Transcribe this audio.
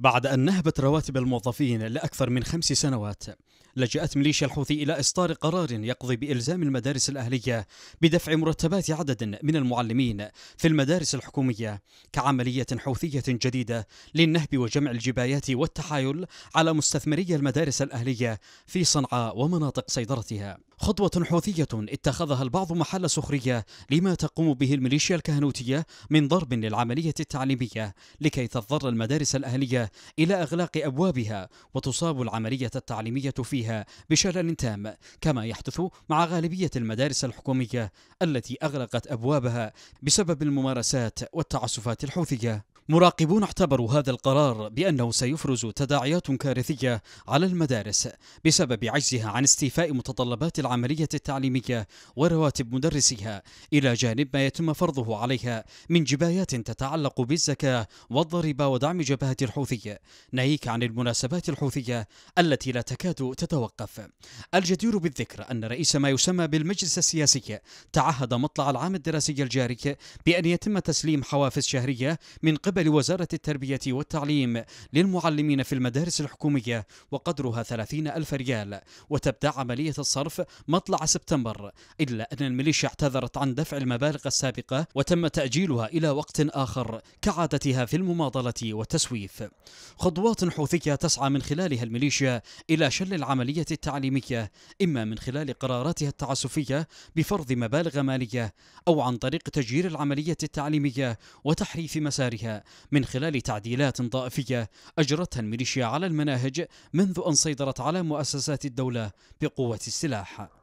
بعد أن نهبت رواتب الموظفين لأكثر من خمس سنوات لجأت ميليشيا الحوثي إلى إصدار قرار يقضي بإلزام المدارس الأهلية بدفع مرتبات عدد من المعلمين في المدارس الحكومية كعملية حوثية جديدة للنهب وجمع الجبايات والتحايل على مستثمري المدارس الأهلية في صنعاء ومناطق سيطرتها خطوة حوثية اتخذها البعض محل سخرية لما تقوم به الميليشيا الكهنوتية من ضرب للعملية التعليمية لكي تضطر المدارس الأهلية إلى إغلاق أبوابها وتصاب العملية التعليمية فيها بشلل تام كما يحدث مع غالبية المدارس الحكومية التي أغلقت أبوابها بسبب الممارسات والتعسفات الحوثية مراقبون اعتبروا هذا القرار بأنه سيفرز تداعيات كارثية على المدارس بسبب عجزها عن استيفاء متطلبات العملية التعليمية ورواتب مدرسيها إلى جانب ما يتم فرضه عليها من جبايات تتعلق بالزكاة والضريبة ودعم جبهة الحوثية ناهيك عن المناسبات الحوثية التي لا تكاد تتوقف الجدير بالذكر أن رئيس ما يسمى بالمجلس السياسي تعهد مطلع العام الدراسي الجاري بأن يتم تسليم حوافز شهرية من قبل قبل وزارة التربية والتعليم للمعلمين في المدارس الحكومية وقدرها 30 ألف ريال وتبدأ عملية الصرف مطلع سبتمبر إلا أن الميليشيا اعتذرت عن دفع المبالغ السابقة وتم تأجيلها إلى وقت آخر كعادتها في المماضلة والتسويف خطوات حوثية تسعى من خلالها الميليشيا إلى شل العملية التعليمية إما من خلال قراراتها التعسفية بفرض مبالغ مالية أو عن طريق تجيير العملية التعليمية وتحريف مسارها من خلال تعديلات طائفية أجرتها الميليشيا على المناهج منذ أن سيطرت على مؤسسات الدولة بقوة السلاح